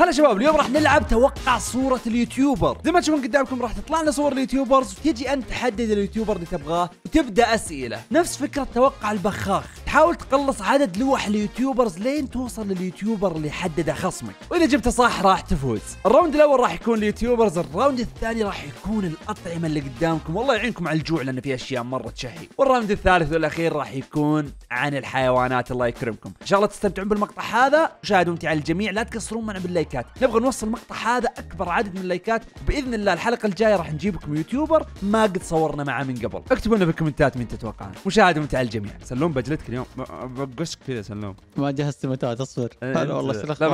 هلا شباب اليوم راح نلعب توقع صورة اليوتيوبر زي ما تشوفون قدامكم راح تطلع لنا صور اليوتيوبرز وتجي انت تحدد اليوتيوبر اللي تبغاه وتبدا اسئله نفس فكرة توقع البخاخ تحاول تقلص عدد لوح اليوتيوبرز لين توصل لليوتيوبر اللي حدده خصمك واذا جبته صح راح تفوز الراوند الاول راح يكون اليوتيوبرز الراوند الثاني راح يكون الاطعمة اللي قدامكم والله يعينكم على الجوع لان في اشياء مرة تشهي والراوند الثالث والاخير راح يكون عن الحيوانات الله يكرمكم ان شاء الله تستمتعون بالمقطع هذا وشاهدوا انت الجميع لا تكسرون منع باللايك اللايكات نبغى نوصل المقطع هذا اكبر عدد من اللايكات باذن الله الحلقه الجايه راح نجيب لكم يوتيوبر ما قد صورنا معاه من قبل اكتبوا لنا في الكومنتات مين تتوقعون مشاهده ممتعه للجميع سلوم بجلتك اليوم بقشك كذا سلوم ما جهزت متى تصوير هلا إيه، والله شلخ طيبين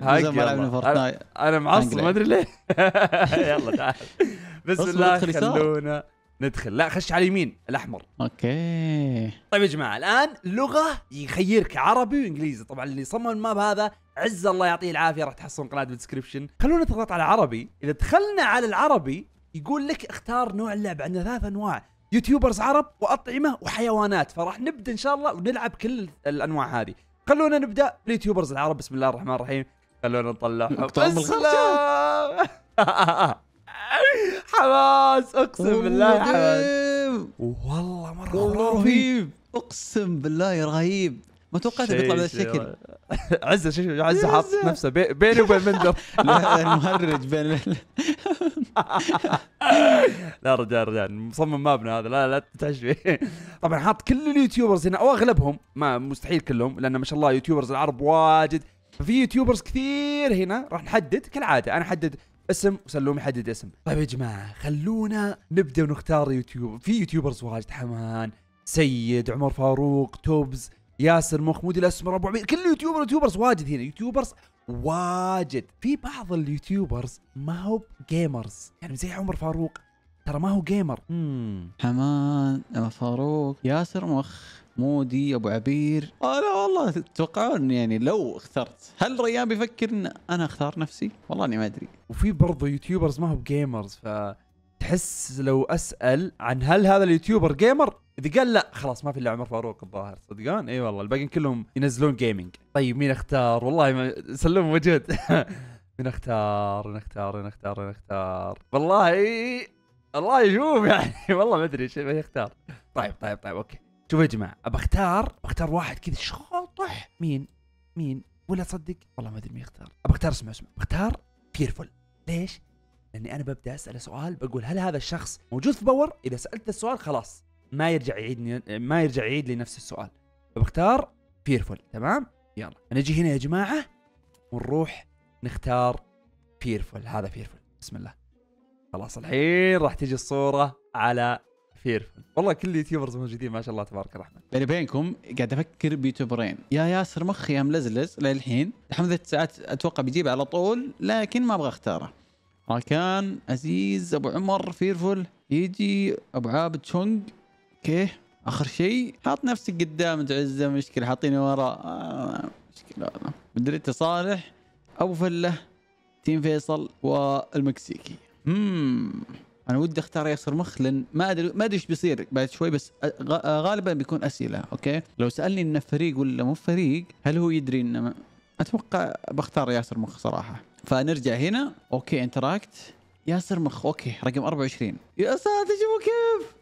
ما في طيبين انا, معصب ما ادري ليه يلا تعال بس الله خلونا ندخل لا خش على اليمين الاحمر اوكي طيب يا جماعه الان لغه يخيرك عربي وانجليزي طبعا اللي صمم الماب هذا عز الله يعطيه العافيه راح تحصلون قناه بالدسكربشن خلونا نضغط على عربي اذا دخلنا على العربي يقول لك اختار نوع اللعب عندنا ثلاث انواع يوتيوبرز عرب واطعمه وحيوانات فراح نبدا ان شاء الله ونلعب كل الانواع هذه خلونا نبدا باليوتيوبرز العرب بسم الله الرحمن الرحيم خلونا نطلع حماس اقسم بالله حماس والله مره رهيب اقسم بالله رهيب ما توقعت بيطلع الشكل عزه شو عزه حاط نفسه بيني وبين منذر المهرج بين لا رجال رجال مصمم مبنى هذا لا لا تعجبي فيه طبعا حاط كل اليوتيوبرز هنا او اغلبهم ما مستحيل كلهم لان ما شاء الله يوتيوبرز العرب واجد ففي يوتيوبرز كثير هنا راح نحدد كالعاده انا احدد اسم وسلوم يحدد اسم طيب يا جماعه خلونا نبدا ونختار يوتيوب في يوتيوبرز واجد حمان سيد عمر فاروق توبز ياسر مخمودي الاسمر ابو عبيد كل اليوتيوبر يوتيوبرز واجد هنا يوتيوبرز واجد في بعض اليوتيوبرز ما هو جيمرز يعني زي عمر فاروق ترى ما هو جيمر امم حمان فاروق ياسر مخ مودي ابو عبير انا آه، والله تتوقعون يعني لو اخترت هل ريان بيفكر ان انا اختار نفسي والله اني ما ادري وفي برضه يوتيوبرز ما هو جيمرز ف تحس لو اسال عن هل هذا اليوتيوبر جيمر؟ اذا قال لا خلاص ما في الا عمر فاروق الظاهر صدقان؟ اي والله الباقيين كلهم ينزلون جيمنج. طيب مين اختار؟ والله ما سلم وجود. مين اختار؟ مين اختار؟ والله الله يشوف يعني والله ما ادري ايش يختار طيب طيب طيب اوكي شوف يا جماعه ابى اختار اختار واحد كذا شاطح مين مين ولا تصدق والله ما ادري مين اختار اختار اسمع اسمع بختار فيرفول ليش لاني انا ببدا اساله سؤال بقول هل هذا الشخص موجود في باور؟ اذا سالت السؤال خلاص ما يرجع يعيد ما يرجع يعيد لي نفس السؤال فبختار فيرفول تمام؟ يلا نجي هنا يا جماعه ونروح نختار فيرفول هذا فيرفول بسم الله خلاص الحين راح تجي الصوره على فيرفول والله كل اليوتيوبرز موجودين ما شاء الله تبارك الرحمن بيني بينكم قاعد افكر بيوتيوبرين يا ياسر مخي ملزلز للحين لله ساعات اتوقع بيجيب على طول لكن ما ابغى اختاره راكان آه، عزيز ابو عمر فيرفول يجي ابو عابد شونج اوكي اخر شيء حاط نفسك قدام تعزه مشكله حاطيني وراء آه مشكله آه، مدريد صالح ابو فله تيم فيصل والمكسيكي اممم انا ودي اختار ياسر مخ لان ما ادري ما ادري ايش بيصير بعد شوي بس آه، غالبا بيكون اسئله اوكي لو سالني انه فريق ولا مو فريق هل هو يدري انه اتوقع بختار ياسر مخ صراحه فنرجع هنا اوكي انتراكت ياسر مخ اوكي رقم 24 يا ساتر شوفوا كيف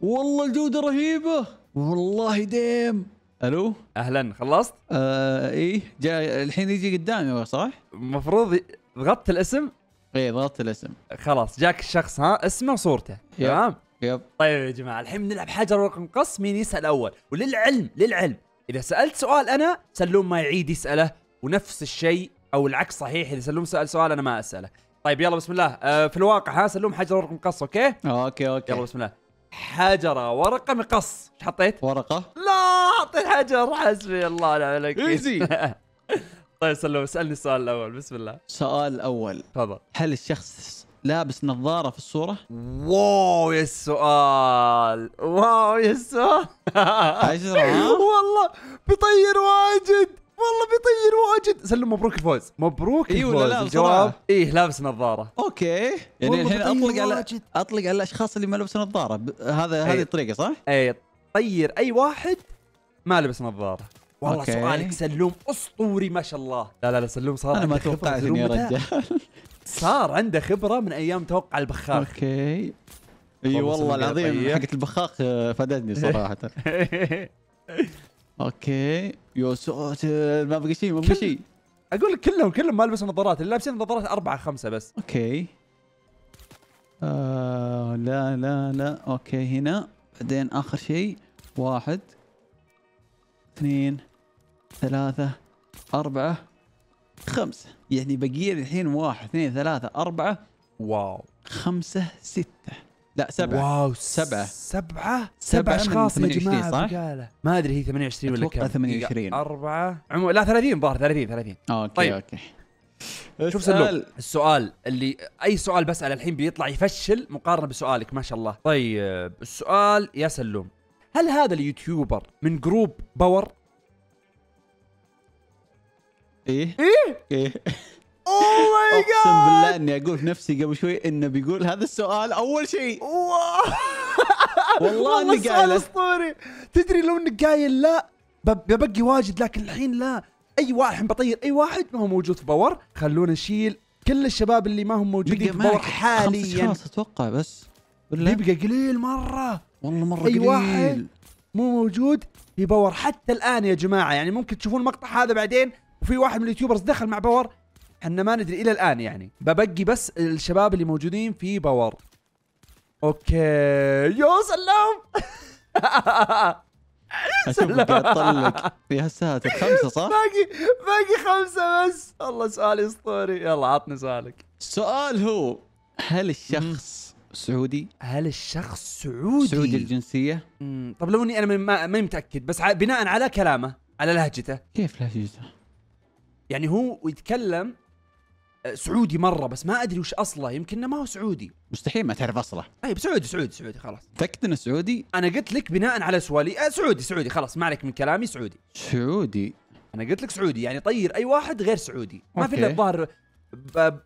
والله الجوده رهيبه والله ديم الو اهلا خلصت؟ آه ايه جاي الحين يجي قدامي صح؟ المفروض ضغطت الاسم؟ ايه ضغطت الاسم خلاص جاك الشخص ها اسمه وصورته تمام؟ يب طيب يا جماعه الحين بنلعب حجر ورقم قص مين يسال اول وللعلم للعلم اذا سالت سؤال انا سلوم ما يعيد يساله ونفس الشيء او العكس صحيح اذا سلوم سال سؤال انا ما اساله طيب يلا بسم الله آه، في الواقع ها سلوم حجر ورقه مقص اوكي اوكي اوكي يلا بسم الله حجرة ورقة مقص ايش حطيت؟ ورقة لا حطيت حجر حسبي الله ونعم الوكيل ايزي طيب سلوم اسالني السؤال الاول بسم الله السؤال الاول تفضل هل الشخص لابس نظارة في الصورة؟ واو يا السؤال واو يا السؤال والله بيطير واجد والله بيطير واجد سلم مبروك الفوز مبروك إيه الفوز إيه لا الجواب ايه لابس نظاره اوكي يعني الحين اطلق على واجد. اطلق على الاشخاص اللي ما لبسوا نظاره هذا إيه. هذه الطريقه صح؟ اي طير اي واحد ما لبس نظاره والله أوكي. سؤالك سلوم اسطوري ما شاء الله لا لا لا سلوم صار انا ما توقعت يا رجال صار عنده خبره من ايام توقع البخاخ اوكي اي والله العظيم طيب. حقت البخاخ آه، فادتني صراحه اوكي يا ساتر ما بقى شيء ما بقى شيء اقول لك كلهم كلهم ما لبسوا نظارات اللي لابسين نظارات اربعه خمسه بس اوكي آه لا لا لا اوكي هنا بعدين اخر شيء واحد اثنين ثلاثة أربعة خمسة يعني بقي الحين واحد اثنين ثلاثة أربعة واو خمسة ستة لا سبعة واو سبعة سبعة سبعة أشخاص يا جماعة صح؟ بقالة. ما أدري هي 28 ولا كم 28 أربعة عمو لا 30 بار 30 30 أوكي طيب. أوكي شوف سلوك السؤال اللي اي سؤال بساله الحين بيطلع يفشل مقارنه بسؤالك ما شاء الله طيب السؤال يا سلوم هل هذا اليوتيوبر من جروب باور ايه ايه ايه اوه ماي جاد اقسم بالله اني اقول في نفسي قبل شوي انه بيقول هذا السؤال اول شيء والله اني قايل اسطوري تدري لو انك قايل لا ببقي واجد لكن الحين لا اي واحد بطير اي واحد ما هو موجود في باور خلونا نشيل كل الشباب اللي ما هم موجودين في باور حاليا خمس اتوقع بس يبقى قليل مره والله مره أي قليل اي واحد مو موجود في باور حتى الان يا جماعه يعني ممكن تشوفون المقطع هذا بعدين وفي واحد من اليوتيوبرز دخل مع باور احنا ما ندري الى الان يعني ببقي بس الشباب اللي موجودين في باور اوكي يو سلام اشوفك قاعد تطلق في خمسه صح؟ باقي باقي خمسه بس والله سؤال اسطوري يلا عطني سؤالك السؤال هو هل الشخص سعودي؟ هل الشخص سعودي؟ سعودي الجنسيه؟ مم. طب لو اني انا ماني متاكد بس بناء على كلامه على لهجته كيف لهجته؟ يعني هو يتكلم سعودي مره بس ما ادري وش اصله يمكن انه ما هو سعودي مستحيل ما تعرف اصله اي سعودي سعودي سعودي خلاص تأكد انه سعودي انا قلت لك بناء على سوالي أه سعودي سعودي خلاص ما عليك من كلامي سعودي سعودي انا قلت لك سعودي يعني طير اي واحد غير سعودي ما في الا الظاهر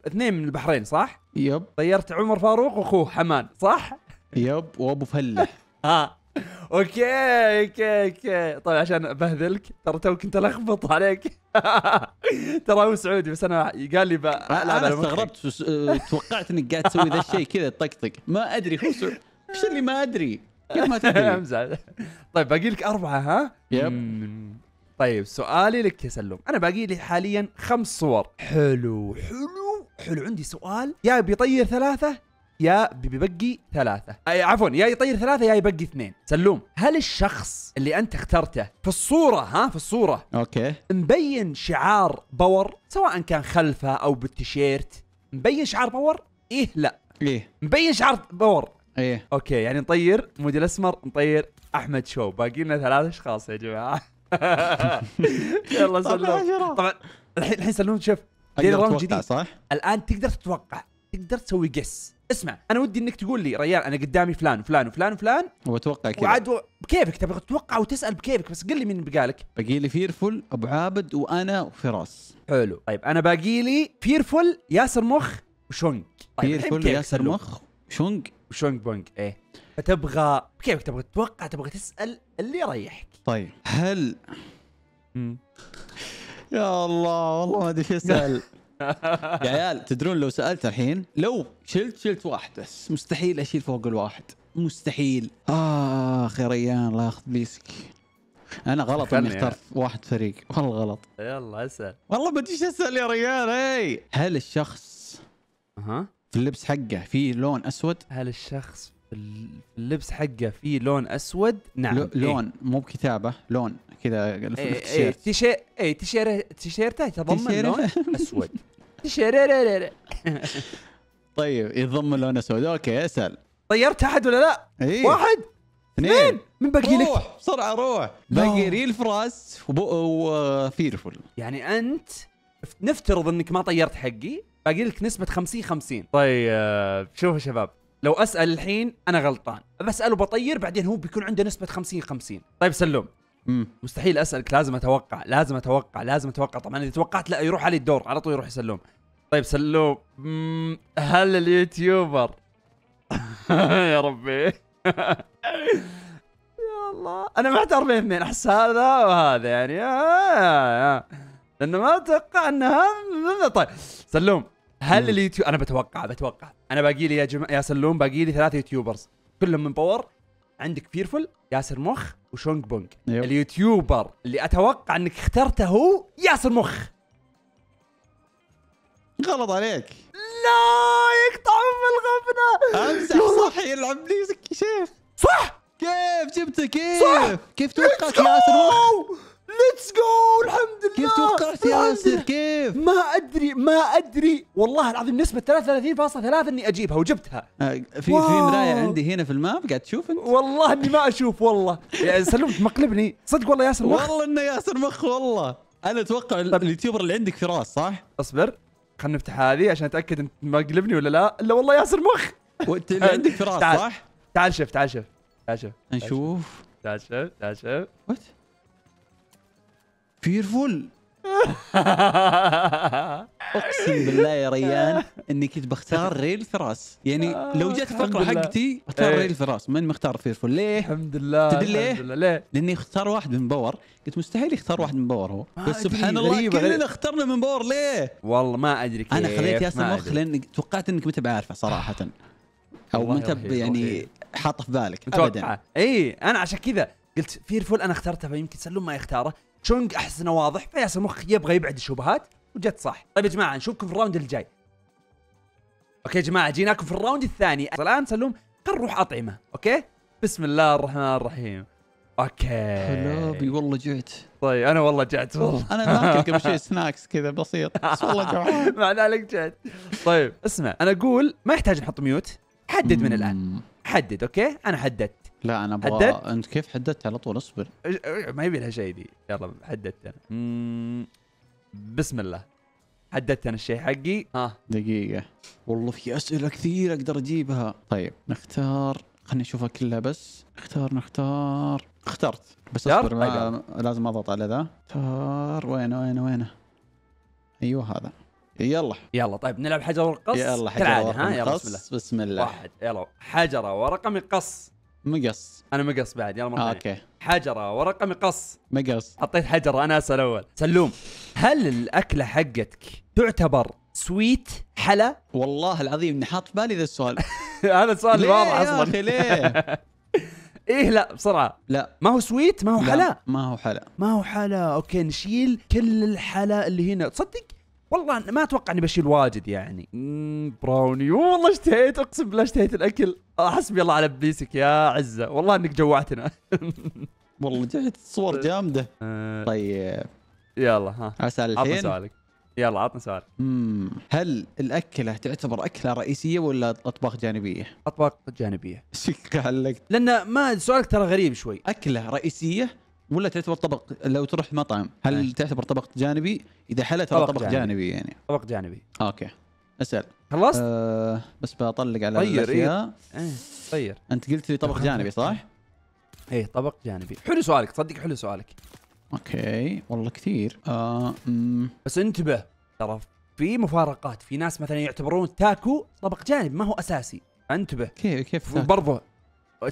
اثنين من البحرين صح يب طيرت عمر فاروق واخوه حمان صح يب وابو فله آه. ها اوكي اوكي اوكي طيب عشان ابهذلك ترى تو كنت الخبط عليك ترى هو سعودي بس انا قال لي انا استغربت آه، توقعت انك قاعد تسوي ذا الشيء كذا طقطق ما ادري هو سعودي ايش اللي ما ادري كيف ما تدري امزح طيب باقي لك اربعه ها؟ يب طيب سؤالي لك يا سلم انا باقي لي حاليا خمس صور حلو حلو حلو عندي سؤال يا بيطير ثلاثه يا بيبقي ثلاثة أي عفوا يا يطير ثلاثة يا يبقي اثنين سلوم هل الشخص اللي أنت اخترته في الصورة ها في الصورة أوكي مبين شعار باور سواء كان خلفه أو بالتيشيرت مبين شعار باور إيه لا إيه مبين شعار باور إيه أوكي يعني نطير موديل أسمر نطير أحمد شو باقي لنا ثلاثة أشخاص يا جماعة يلا سلوم طبعا الحين الحين سلوم شوف جديد صح؟ الآن تقدر تتوقع تقدر تسوي قس اسمع انا ودي انك تقول لي ريال انا قدامي فلان وفلان وفلان وفلان واتوقع كذا وعاد بكيفك تبغى تتوقع وتسال بكيفك بس قل لي مين بقالك باقي لي فيرفل ابو عابد وانا وفراس حلو طيب انا باقي لي فيرفل ياسر مخ وشونج طيب فيرفل ياسر مخ شونج وشونج بونج ايه فتبغى بكيفك تبغى تتوقع تبغى تسال اللي يريحك طيب هل يا الله والله ما ادري ايش اسال يا عيال تدرون لو سالت الحين لو شلت شلت واحد بس مستحيل اشيل فوق الواحد مستحيل اخ يا ريان الله ياخذ بيسك انا غلط اني اخترت واحد فريق والله غلط يلا اسال والله ما اسال يا ريان اي هل الشخص ها في اللبس حقه في لون اسود هل الشخص اللبس حقه في لون اسود نعم إيه. لون إيه؟ مو بكتابه لون كذا في إيه، إيه، تيشيرت اي تيشيرت تيشيرته يتضمن لون اسود طيب يضم لون اسود اوكي اسال طيرت احد ولا لا؟ إيه؟ واحد اثنين من باقي لك؟ روح بسرعه روح باقي ريل فراس وفيرفول يعني انت نفترض انك ما طيرت حقي باقي لك نسبه 50 50 طيب شوفوا شباب لو اسال الحين انا غلطان بساله وبطير بعدين هو بيكون عنده نسبه 50 50 طيب سلوم مم. مستحيل اسالك لازم اتوقع لازم اتوقع لازم اتوقع طبعا اذا توقعت لا يروح علي الدور على طول يروح يسلم طيب سلوم هل اليوتيوبر يا ربي يا الله انا محتار بين اثنين احس هذا وهذا يعني آه آه آه. لانه ما اتوقع ان هذا طيب سلوم هل اليوتيوب انا بتوقع بتوقع انا باقي لي يا جم... يا سلوم باقي لي ثلاثه يوتيوبرز كلهم من باور عندك فيرفل ياسر مخ وشونج بونج يب. اليوتيوبر اللي اتوقع انك اخترته هو ياسر مخ غلط عليك لا يقطع ام الغفله امسح صح يلعب لي شيخ صح كيف جبته كيف صح. كيف توقعت ياسر مخ ليتس جو الحمد لله كيف توقعت يا ياسر كيف؟ ما ادري ما ادري والله العظيم نسبة 33.3 اني اجيبها وجبتها آه، في في مراية عندي هنا في الماب قاعد تشوف انت؟ والله اني ما اشوف والله يا سلمت مقلبني صدق والله ياسر مخ والله انه ياسر مخ والله انا اتوقع اليوتيوبر اللي عندك فراس صح؟ اصبر خلنا نفتح هذه عشان اتاكد انت مقلبني ولا لا الا والله ياسر مخ وانت اللي عندك فراس صح؟ تعال شوف تعال شوف تعال شوف نشوف تعال شوف تعال شوف فيرفول اقسم بالله يا ريان اني كنت بختار ريل فراس يعني لو جت فقره حقتي اختار إيه. ريل فراس من مختار فيرفول ليه؟ الحمد لله تدري ليه؟ ليه؟ لاني اختار واحد من باور قلت مستحيل يختار واحد من باور هو بس سبحان الله كلنا اخترنا من باور ليه؟ والله ما ادري كيف انا خليت ياسر مخ لان توقعت انك متى بعارفه صراحه او متى يعني حاطه في بالك ابدا اي انا عشان كذا قلت فيرفول انا اخترته فيمكن سلم ما يختاره تشونغ احس انه واضح فياسر مخ يبغى يبعد الشبهات وجت صح طيب يا جماعه نشوفكم في الراوند الجاي اوكي يا جماعه جيناكم في الراوند الثاني الان سلوم خل نروح اطعمه اوكي بسم الله الرحمن الرحيم اوكي حلابي والله جعت طيب انا والله جعت والله انا ماكل قبل شوي سناكس كذا بسيط بس والله جوعان مع ذلك جعت طيب اسمع انا اقول ما يحتاج نحط ميوت حدد من الان حدد اوكي انا حددت لا انا ابغى حددت؟ انت كيف حددت على طول اصبر ما يبي لها شيء دي يلا حددت انا بسم الله حددت انا الشيء حقي ها دقيقة والله في اسئلة كثيرة اقدر اجيبها طيب نختار خليني اشوفها كلها بس نختار نختار اخترت بس اصبر ما... لازم اضغط على ذا اختار وينه وينه وينه ايوه هذا يلا يلا طيب نلعب حجر ورقص يلا حجر ورقص ها يلا بسم الله بسم الله واحد يلا حجره ورقه مقص مقص انا مقص بعد يلا مره آه اوكي حجره ورقه مقص مقص حطيت حجره انا اسال اول سلوم هل الاكله حقتك تعتبر سويت حلا والله العظيم اني حاط في بالي ذا السؤال هذا السؤال واضح اصلا يا اخي ليه ايه لا بسرعه لا ما هو سويت ما هو حلا ما هو حلا ما هو حلا اوكي نشيل كل الحلا اللي هنا تصدق والله ما اتوقع اني بشيل واجد يعني براوني والله اشتهيت اقسم بالله اشتهيت الاكل آه، حسبي الله على ابليسك يا عزه والله انك جوعتنا والله جايت صور آه. جامده آه. طيب يلا ها عسى الحين سؤالك يلا عطنا سؤال هل الاكله تعتبر اكله رئيسيه ولا اطباق جانبيه؟ اطباق جانبيه شك علقت لان ما سؤالك ترى غريب شوي اكله رئيسيه ولا تعتبر طبق لو تروح مطعم هل أيه. تعتبر طبق جانبي؟ اذا حلت طبق, طبق جانبي. جانبي يعني طبق جانبي اوكي اسال خلصت؟ آه بس بطلق على طير إيه. الاشياء إيه. طير انت قلت لي طبق جانبي صح؟ ايه طبق جانبي حلو سؤالك تصدق حلو سؤالك اوكي والله كثير آه بس انتبه ترى في مفارقات في ناس مثلا يعتبرون التاكو طبق جانبي ما هو اساسي انتبه كيف كيف برضه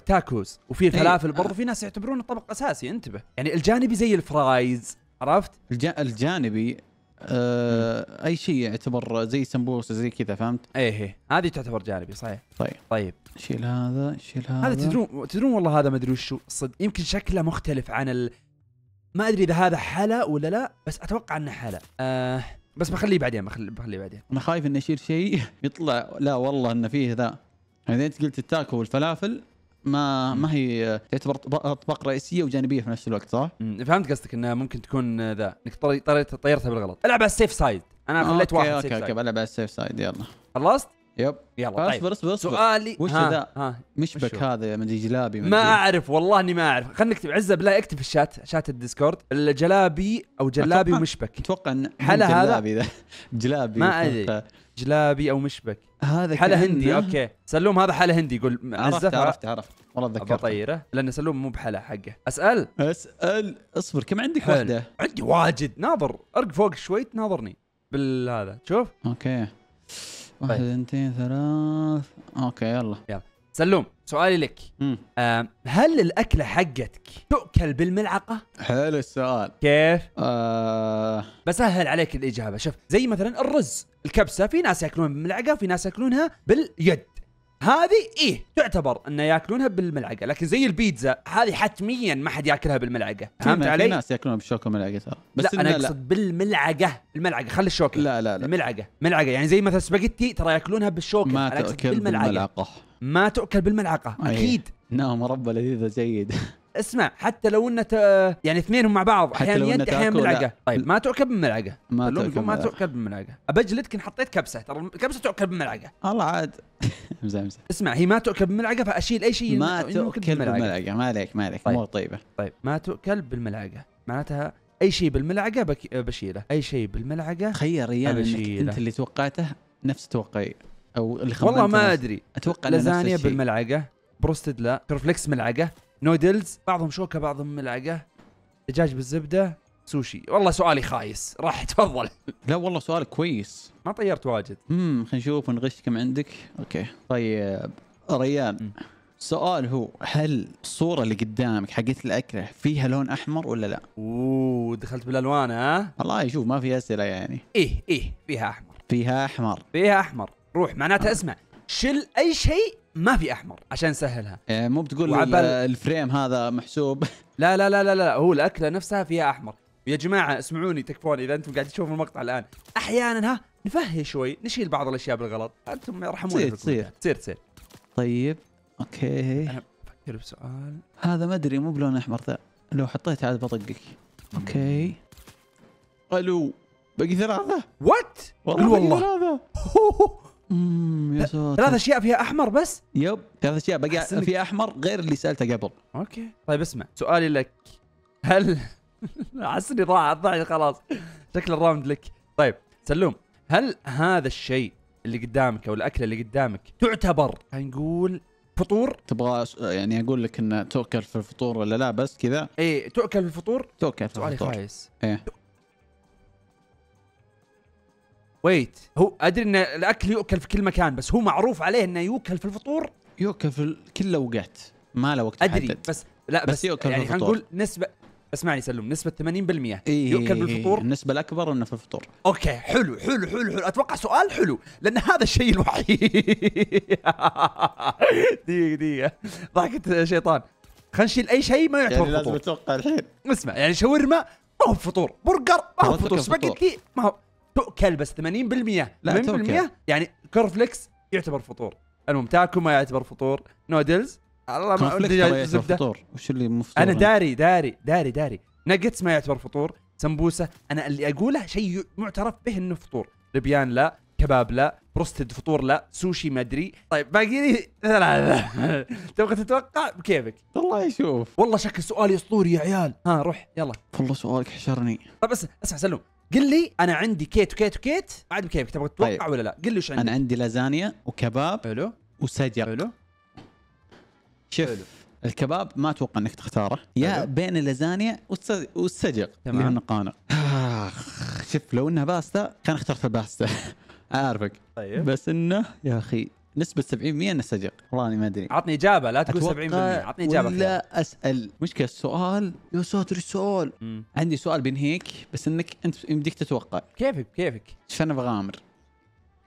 تاكوز وفي إيه. فلافل برضه آه. في ناس يعتبرونه طبق اساسي انتبه يعني الجانبي زي الفرايز عرفت الج... الجانبي آه اي شيء يعتبر زي سمبوسه زي كذا فهمت؟ إيه،, ايه هذه تعتبر جانبي صحيح طيب طيب شيل هذا شيل هذا هذا تدرون تدرون والله هذا ما ادري وشو صدق يمكن شكله مختلف عن ال... ما ادري اذا هذا حلا ولا لا بس اتوقع انه حلا آه بس بخليه بعدين بخليه, بخليه بعدين انا خايف اني اشيل شيء يطلع لا والله انه فيه ذا يعني انت قلت التاكو والفلافل ما ما هي تعتبر اطباق رئيسيه وجانبيه في نفس الوقت صح؟ فهمت قصدك انها ممكن تكون ذا انك طيرتها بالغلط العب على السيف سايد انا آه، خليت واحد اوكي اوكي, أوكي بلعب على السيف سايد يلا خلصت؟ يب يلا طيب اصبر اصبر سؤالي وش ذا مشبك هذا مدري جلابي ما اعرف والله اني ما اعرف خلينا نكتب عزه بالله اكتب في الشات شات الديسكورد الجلابي او جلابي ومشبك اتوقع ان حلا هذا جلابي ذا جلابي ما ادري جلابي او مشبك هذا حلا هندي اوكي سلوم هذا حلا هندي يقول عرفت عرفت عرفت والله اتذكرت بطيره لان سلوم مو بحلا حقه اسال اسال اصبر كم عندك وحده؟ عندي واجد ناظر ارق فوق شوي تناظرني بالهذا شوف اوكي طيب. واحد اثنتين ثلاث اوكي يلا يلا سلوم سؤالي لك آه هل الاكله حقتك تؤكل بالملعقه؟ حلو السؤال كيف؟ آه... بسهل عليك الاجابه شوف زي مثلا الرز الكبسه في ناس ياكلون بالملعقه في ناس ياكلونها باليد هذه ايه تعتبر انه ياكلونها بالملعقه لكن زي البيتزا هذه حتميا ما حد ياكلها بالملعقه فهمت علي؟ في ناس ياكلونها بالشوكه ملعقه بس لا انا اقصد بالملعقه الملعقه خلي الشوكه لا لا لا الملعقه ملعقه يعني زي مثلا سباجيتي ترى ياكلونها بالشوكه ما تاكل بالملعقه, بالملعقة. ما تؤكل بالملعقه أيه. اكيد نعم مربى لذيذه جيد اسمع حتى لو انه يعني اثنينهم مع بعض احيانا يد احيانا ملعقه طيب ما تؤكل بالملعقه ما تؤكل ما تؤكل بالملعقه ابجلدك ان حطيت كبسه ترى الكبسه تؤكل بالملعقه الله عاد امزح امزح اسمع هي ما تؤكل بالملعقه فاشيل اي شيء ما تؤكل بالملعقه ما عليك ما عليك طيب. مو طيبه طيب ما تؤكل بالملعقه معناتها اي شيء بالملعقه بشيله اي شيء بالملعقه خير ريال انت اللي توقعته نفس توقعي او اللي والله ما ادري اتوقع لازانيا بالملعقه بروستد لا كرفلكس ملعقه نودلز بعضهم شوكه بعضهم ملعقه دجاج بالزبده سوشي والله سؤالي خايس راح تفضل لا والله سؤالك كويس ما طيرت واجد امم خلينا نشوف نغش كم عندك اوكي طيب ريان السؤال هو هل الصورة اللي قدامك حقت الأكلة فيها لون أحمر ولا لا؟ أوه دخلت بالألوان ها؟ الله يشوف ما في أسئلة يعني إيه إيه فيها أحمر فيها أحمر فيها أحمر روح معناتها اسمع شل اي شيء ما في احمر عشان سهلها إيه مو بتقول وعبال... الفريم هذا محسوب لا لا لا لا لا هو الاكله نفسها فيها احمر يا جماعه اسمعوني تكفون اذا انتم قاعد تشوفون المقطع الان احيانا ها نفهي شوي نشيل بعض الاشياء بالغلط انتم ارحمونا تصير تصير تصير تصير طيب اوكي انا بفكر بسؤال هذا ما ادري مو بلون احمر ذا لو حطيت عاد بطقك اوكي الو باقي ثلاثه وات والله والله امم يا ساتر ثلاث اشياء فيها احمر بس يب ثلاث اشياء بقى فيها احمر غير اللي سالته قبل اوكي طيب اسمع سؤالي لك هل احس اني ضاع ضاعي خلاص شكل الراوند لك طيب سلوم هل هذا الشيء اللي قدامك او الاكله اللي قدامك تعتبر خلينا نقول فطور تبغى يعني اقول لك انه تؤكل في الفطور ولا لا بس كذا ايه تؤكل في الفطور تؤكل في الفطور سؤالي خايس ايه ويت هو ادري ان الاكل يؤكل في كل مكان بس هو معروف عليه انه يؤكل في الفطور يؤكل في كل لوقات ما له وقت ادري حدد. بس لا بس, بس يؤكل يعني خلينا نقول نسبه اسمعني سلم نسبة 80% إيه يؤكل بالفطور النسبة الأكبر أنه في الفطور أوكي حلو حلو حلو حلو أتوقع سؤال حلو لأن هذا الشيء الوحيد دقيقة دقيقة ضحكة شيطان خلينا نشيل أي شيء ما يعتبر يعني لازم أتوقع الحين اسمع يعني شاورما ما هو فطور برجر ما هو فطور سباجيتي ما هو تؤكل بس 80% لا 80% تؤكل. يعني كورفليكس يعتبر فطور المهم تاكو ما يعتبر فطور نودلز الله ما اقول لك فطور وش اللي مفطور انا داري داري داري داري ناجتس ما يعتبر فطور سمبوسه انا اللي اقوله شيء معترف به انه فطور لبيان لا كباب لا بروستد فطور لا سوشي ما ادري طيب باقي لي ثلاثة تبغى تتوقع بكيفك والله يشوف والله شكل سؤالي اسطوري يا عيال ها روح يلا والله سؤالك حشرني طيب بس اسمع سلم قل لي انا عندي كيت وكيت وكيت عاد بكيفك تبغى تتوقع طيب. ولا لا قل لي وش عندي انا عندي لازانيا وكباب حلو وسجق حلو شوف حلو. الكباب ما اتوقع انك تختاره يا بين اللازانيا والسجق تمام قانع شوف لو انها باستا كان اخترت الباستا عارفك طيب بس انه يا اخي نسبه 70% انه سجق والله ما ادري عطني اجابه لا تقول 70% عطني اجابه لا اسال مشكله السؤال يا ساتر السؤال مم. عندي سؤال بينهيك بس انك انت يمديك تتوقع كيفك كيفك انا بغامر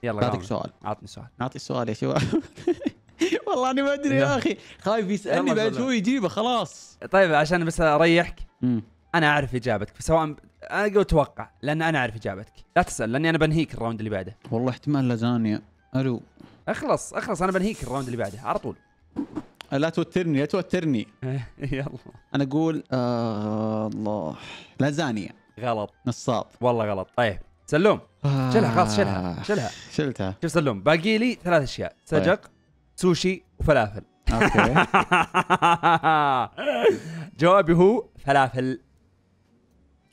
يلا بعطيك سؤال عطني سؤال اعطي سؤال يا شباب والله انا ما ادري يا اخي خايف يسالني بعد شوي يجيبه خلاص طيب عشان بس اريحك مم. انا اعرف اجابتك سواء انا اقول توقع لان انا اعرف اجابتك لا تسال لاني انا بنهيك الراوند اللي بعده والله احتمال لازانيا الو اخلص اخلص انا بنهيك الراوند اللي بعده على طول أه، لا توترني لا توترني إيه، يلا انا اقول آه الله لازانيا غلط نصاب والله غلط طيب سلوم آه، شلها خلاص شلها شلها شلتها شوف سلوم باقي لي ثلاث اشياء طيب. سجق طيب. سوشي وفلافل جوابي هو فلافل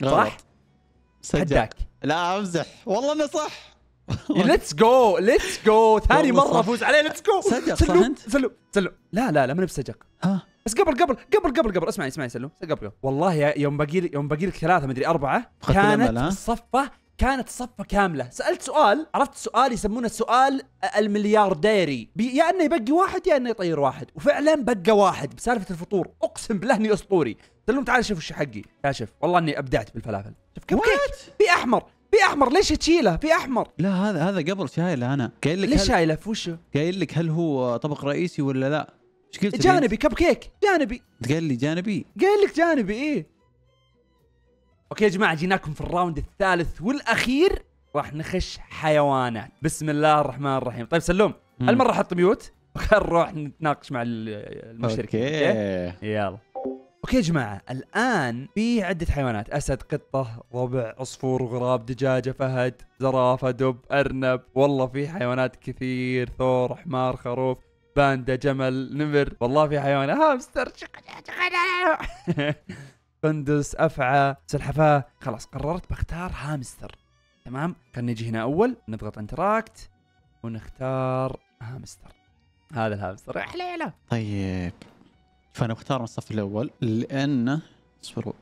غلط صح؟ سجق لا امزح والله انه صح ليتس جو ليتس جو ثاني مره افوز عليه ليتس جو سلو سلو سلو لا لا لا ماني بسجق ها بس قبل قبل قبل قبل قبل اسمعي اسمعي سلو قبل قبل والله يوم باقي لي يوم باقي لك ثلاثه مدري اربعه كانت الصفه كانت صفه كامله سالت سؤال عرفت سؤال يسمونه سؤال المليارديري يا انه يبقي واحد يا انه يطير واحد وفعلا بقى واحد بسالفه الفطور اقسم بالله اني اسطوري سلم تعال شوف وش حقي يا شوف والله اني ابدعت بالفلافل شوف كيف في احمر في احمر ليش تشيله في احمر لا هذا هذا قبل شايله انا قايل لك ليش شايله في وشه قايل لك هل هو طبق رئيسي ولا لا ايش قلت جانبي كب كيك جانبي قال لي جانبي قايل لك جانبي ايه اوكي يا جماعه جيناكم في الراوند الثالث والاخير راح نخش حيوانات بسم الله الرحمن الرحيم طيب سلوم هالمره حط ميوت خل نروح نتناقش مع المشتركين اوكي يلا اوكي يا جماعه الان في عده حيوانات اسد قطه ربع عصفور غراب دجاجه فهد زرافه دب ارنب والله في حيوانات كثير ثور حمار خروف باندا جمل نمر والله في حيوانات آه، هامستر قندس افعى سلحفاه خلاص قررت بختار هامستر تمام خلينا نجي هنا اول نضغط انتراكت ونختار هامستر هذا الهامستر يا حليله طيب فانا بختار من الصف الاول لانه اصبروا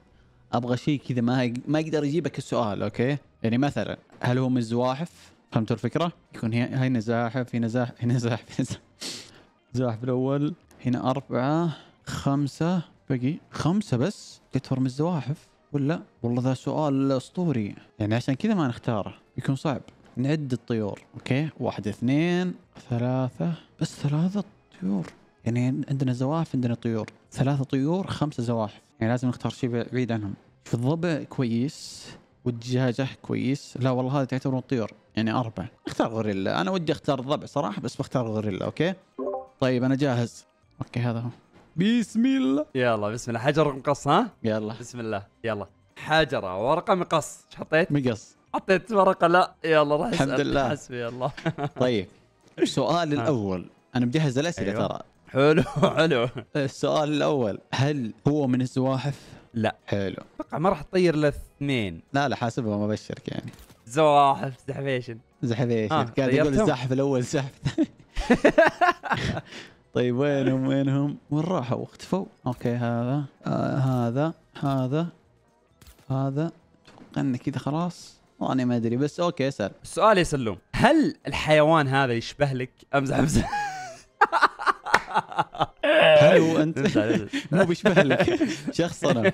ابغى شيء كذا ما ما يقدر يجيبك السؤال اوكي يعني مثلا هل هو من الزواحف فهمتوا الفكره يكون هي هنا زاحف هنا زاحف هنا زاحف هنا زاحف الاول هنا اربعه خمسه بقي خمسه بس كثر من الزواحف ولا والله ذا سؤال اسطوري يعني عشان كذا ما نختاره يكون صعب نعد الطيور اوكي واحد اثنين ثلاثه بس ثلاثه طيور يعني عندنا زواحف عندنا طيور ثلاثة طيور خمسة زواحف يعني لازم نختار شيء بعيد عنهم في الضبع كويس والدجاجة كويس لا والله هذا تعتبرون طيور يعني أربع اختار غوريلا أنا ودي أختار الضبع صراحة بس بختار غوريلا أوكي طيب أنا جاهز أوكي هذا هو بسم الله يلا بسم الله حجر مقص ها يلا بسم الله يلا حجرة ورقة مقص ايش حطيت؟ مقص حطيت ورقة لا يلا راح الحمد لله حسبي الله طيب السؤال الأول أنا مجهز الأسئلة أيوة. ترى حلو حلو السؤال الاول هل هو من الزواحف؟ لا حلو اتوقع ما راح تطير الاثنين لا لا حاسبها ما ابشرك يعني زواحف زحفيشن زحفيشن آه. قاعد يقول الزحف الاول زحف طيب وينهم وينهم؟ وين راحوا؟ اختفوا؟ اوكي هذا آه هذا هذا هذا اتوقع انه كذا خلاص انا ما ادري بس اوكي اسال السؤال يا سلوم هل الحيوان هذا يشبه لك؟ امزح امزح هل هو انت؟ مو بيشبه لك شخص انا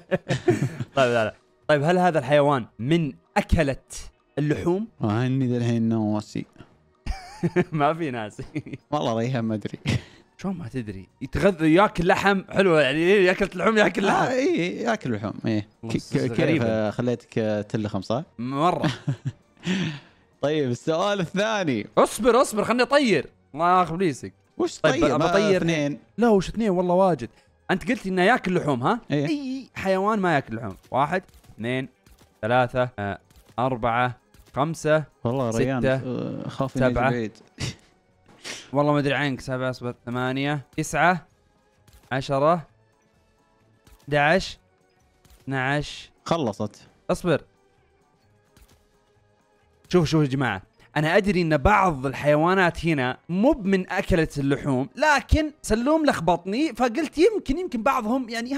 طيب لا لا طيب هل هذا الحيوان من اكله اللحوم؟ آه، هني الحين ناسي ما في ناسي والله ريها ما ادري شلون ما تدري يتغذى ياكل لحم حلو يعني إيه، ياكل لحوم ياكل لحم آه، اي ياكل لحوم اي كيف خليتك تلخم صح؟ مره طيب السؤال الثاني اصبر اصبر خلني اطير الله ياخذ بليسك وش طيب طيب طير اثنين لا وش اثنين والله واجد انت قلت انه ياكل لحوم ها؟ إيه؟ اي حيوان ما ياكل لحوم واحد اثنين ثلاثة آه، أربعة خمسة والله ريان أه، خاف سبعة بعيد والله ما ادري عنك سبعة اصبر ثمانية تسعة عشرة 11 12 خلصت اصبر شوف شوف يا جماعة انا ادري ان بعض الحيوانات هنا مو من اكله اللحوم لكن سلوم لخبطني فقلت يمكن يمكن بعضهم يعني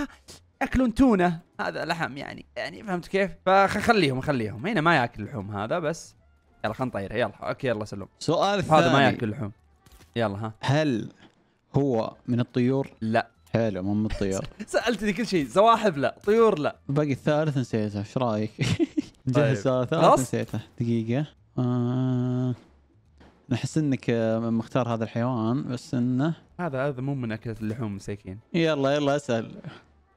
ياكلون تونه هذا لحم يعني يعني فهمت كيف؟ فخليهم خليهم هنا ما ياكل لحوم هذا بس يلا خلنا نطيره يلا اوكي يلا سلوم سؤال ثاني هذا ما ياكل لحوم يلا ها هل هو من الطيور؟ لا حلو مو من الطيور سالتني كل شيء زواحف لا طيور لا باقي الثالث نسيته ايش رايك؟ نجهز طيب. الثالث آه، نسيته دقيقة آه، نحس انك آه، مختار هذا الحيوان بس انه هذا هذا مو من اكله اللحوم مساكين يلا يلا اسال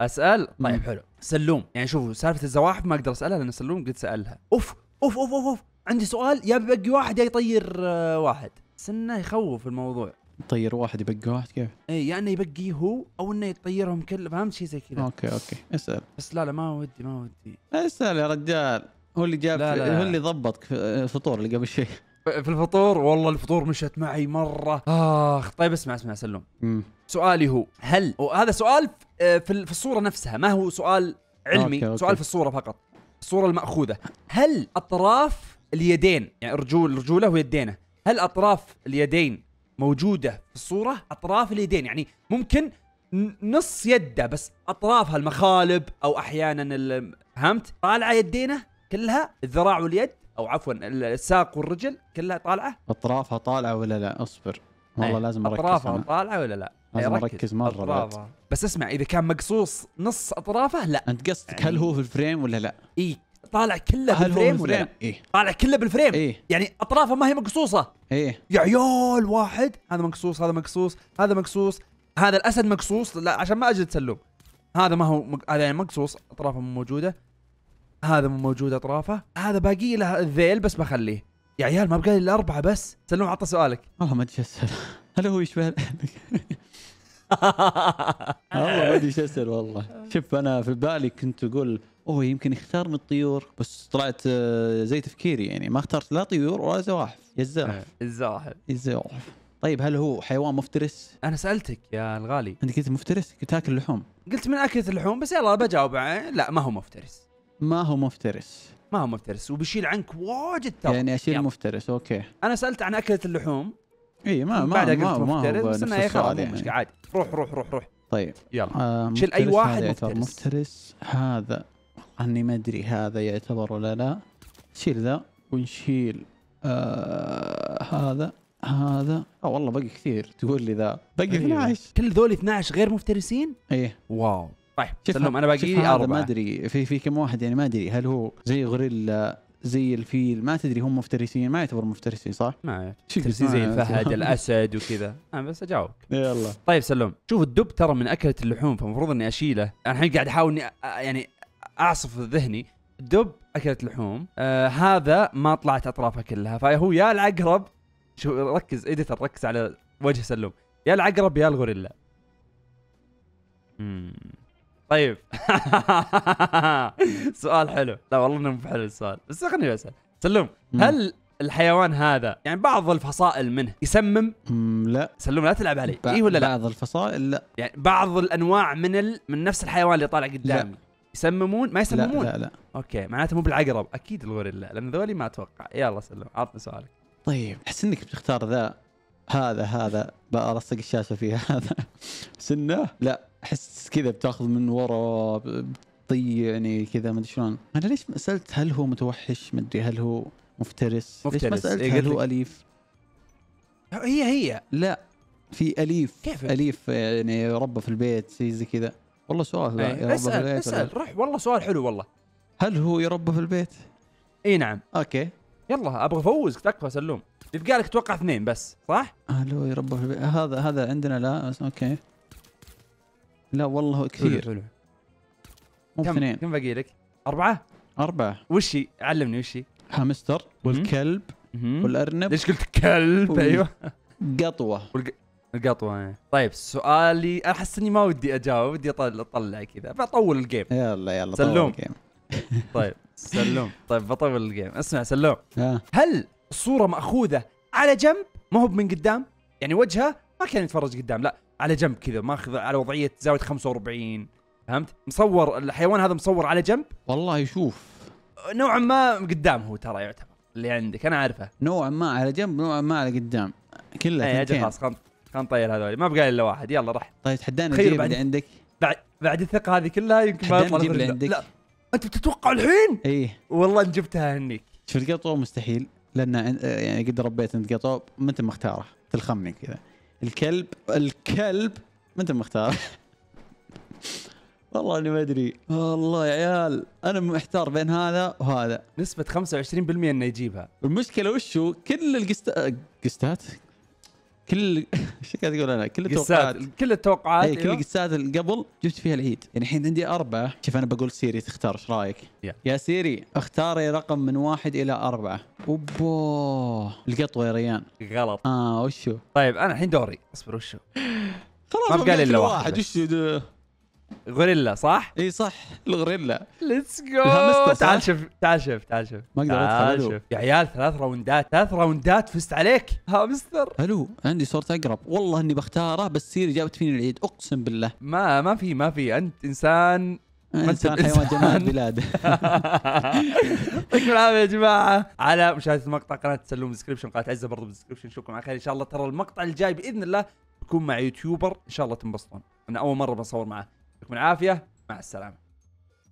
اسال طيب حلو سلوم يعني شوفوا سالفه الزواحف ما اقدر اسالها لان سلوم قد سالها اوف اوف اوف اوف, أوف. عندي سؤال يا بيبقي واحد يا يطير آه، واحد سنه يخوف الموضوع يطير واحد يبقي واحد كيف؟ اي يا يعني انه يبقيه هو او انه يطيرهم كل فهمت شيء زي كذا اوكي اوكي اسال بس لا لا ما ودي ما ودي اسال يا رجال هو اللي جاب لا لا. هو اللي ضبط الفطور اللي قبل شيء في الفطور والله الفطور مشت معي مره اخ طيب اسمع اسمع سلم مم. سؤالي هو هل وهذا سؤال في الصوره نفسها ما هو سؤال علمي أوكي أوكي. سؤال في الصوره فقط الصوره الماخوذه هل اطراف اليدين يعني رجول رجوله ويدينه هل اطراف اليدين موجوده في الصوره اطراف اليدين يعني ممكن نص يده بس اطرافها المخالب او احيانا فهمت طالعه يدينه كلها الذراع واليد او عفوا الساق والرجل كلها طالعه اطرافها طالعه ولا لا اصبر والله إيه. لازم اركز اطرافها طالعه ولا لا لازم إيه، اركز مره أطرافها. بس اسمع اذا كان مقصوص نص اطرافه لا انت قصدك يعني... هل هو في الفريم ولا لا؟ اي طالع كله هل بالفريم هو ولا لا؟ إيه؟ طالع كله بالفريم إيه؟ يعني اطرافه ما هي مقصوصه ايه يا عيال واحد هذا مقصوص هذا مقصوص هذا مقصوص هذا الاسد مقصوص لا عشان ما اجد تسلم هذا ما هو هذا يعني مقصوص اطرافه موجوده هذا مو موجود اطرافه هذا باقي له الذيل بس بخليه يا عيال ما بقى لي الا اربعه بس سلم عطى سؤالك والله ما ادري اسال هل هو يشبه والله ما ادري ايش اسال والله شوف انا في بالي كنت اقول اوه يمكن يختار من الطيور بس طلعت آه، زي تفكيري يعني ما اخترت لا طيور ولا زواحف يا الزواحف الزواحف الزواحف طيب هل هو حيوان مفترس؟ انا سالتك يا الغالي انت قلت مفترس؟ قلت تاكل لحوم قلت من اكله اللحوم بس يلا بجاوب لا ما هو مفترس ما هو مفترس ما هو مفترس وبيشيل عنك واجد ترى يعني اشيل يعني. مفترس اوكي انا سالت عن اكله اللحوم اي ما ما بعد ما, ما مفترس ما بس انه يا عادي يعني. روح روح روح روح طيب يلا آه شيل اي واحد هذا مفترس مفترس هذا اني ما ادري هذا يعتبر ولا لا شيل ذا ونشيل آه هذا هذا اه والله باقي كثير تقول لي ذا باقي 12 أيوة. كل ذول 12 غير مفترسين؟ ايه واو طيب سلم انا باقي لي اربعه ما ادري في في كم واحد يعني ما ادري هل هو زي غوريلا زي الفيل ما تدري هم مفترسين ما يعتبر مفترسين صح؟ ما مفترسين زي الفهد الاسد وكذا انا آه، بس اجاوبك يلا طيب سلم شوف الدب ترى من اكله اللحوم فالمفروض اني اشيله انا الحين قاعد احاول اني آه، يعني اعصف ذهني الدب اكله لحوم آه هذا ما طلعت اطرافه كلها فهو يا العقرب شو ركز ايديت ركز على وجه سلم يا العقرب يا الغوريلا امم طيب سؤال حلو لا والله انه مو حلو السؤال بس خليني اسال سلم هل الحيوان هذا يعني بعض الفصائل منه يسمم لا سلم لا تلعب علي اي ولا لا بعض الفصائل لا يعني بعض الانواع من ال... من نفس الحيوان اللي طالع قدامي لا. يسممون ما يسممون لا لا, لا. اوكي معناته مو بالعقرب اكيد الغوريلا لان ذولي ما اتوقع يلا سلم عطني سؤالك طيب احس انك بتختار ذا هذا هذا بألصق الشاشه فيه هذا سنه لا احس كذا بتاخذ من ورا يعني كذا ما ادري شلون انا ليش سالت هل هو متوحش ما ادري هل هو مفترس, مفترس. ليش ما إيه، سالت إيه هل هو اليف هي هي لا في اليف كيف اليف يعني ربه في البيت شيء زي كذا والله سؤال لا إيه، يربى اسال في البيت اسال روح والله سؤال حلو والله هل هو يربى في البيت؟ اي نعم اوكي يلا ابغى افوزك تكفى سلوم يبقى لك اتوقع اثنين بس صح؟ هل هو يربى في البيت هذا هذا عندنا لا اوكي لا والله كثير حلو حلو مو كم اثنين كم باقي لك؟ أربعة؟ أربعة وش هي؟ علمني وش هي؟ هامستر والكلب والأرنب ليش قلت كلب؟ أيوه قطوة القطوة إيه. طيب سؤالي أنا احس اني ما ودي اجاوب ودي اطلع اطلع كذا بطول الجيم يلا يلا سلوم الجيم. طيب سلوم طيب بطول الجيم اسمع سلوم هل الصورة مأخوذة على جنب ما هو من قدام يعني وجهه ما كان يتفرج قدام لا على جنب كذا ماخذ على وضعيه زاويه 45 فهمت؟ مصور الحيوان هذا مصور على جنب والله شوف نوعا ما قدام هو ترى يعتبر اللي عندك انا عارفه نوعا ما على جنب نوعا ما على قدام كلها اي اجل خلاص خلنا نطير هذول ما بقى الا واحد يلا راح طيب تحدانا تجيب اللي عندك بعد بعد الثقه هذه كلها يمكن ما يطلع اللي عندك لا انت بتتوقع الحين؟ ايه والله ان جبتها هنيك شوف القطو مستحيل لان آه، يعني قد ربيت انت قطو ما انت مختاره تلخمني كذا الكلب الكلب ما انت مختار والله اني ما ادري والله يا عيال انا محتار بين هذا وهذا نسبة 25% انه يجيبها المشكلة وش هو كل القست قستات كل ايش قاعد اقول انا كل التوقعات كل التوقعات إيه، كل أيوه. القصات اللي قبل جبت فيها العيد يعني الحين عندي اربعه شوف انا بقول سيري تختار ايش رايك؟ يا سيري اختاري رقم من واحد الى اربعه اوبا القطوه يا ريان غلط اه وشو؟ طيب انا الحين دوري اصبر وشو؟ خلاص ما بقى الا واحد وشو؟ غوريلا صح؟ اي صح الغوريلا ليتس جو تعال شوف تعال شوف تعال شوف ما اقدر ادخل شوف يا عيال ثلاث راوندات ثلاث راوندات فزت عليك هامستر الو عندي صوره اقرب والله اني بختاره بس سيري جابت فيني العيد اقسم بالله ما ما في ما في انت انسان انسان حيوان جماعة البلاد يعطيكم العافية يا جماعة على مشاهدة المقطع قناة تسلم ديسكربشن قناة عزة برضو بالدسكربشن نشوفكم على خير ان شاء الله ترى المقطع الجاي باذن الله بكون مع يوتيوبر ان شاء الله تنبسطون انا اول مرة بصور معه يعطيكم العافيه مع السلامه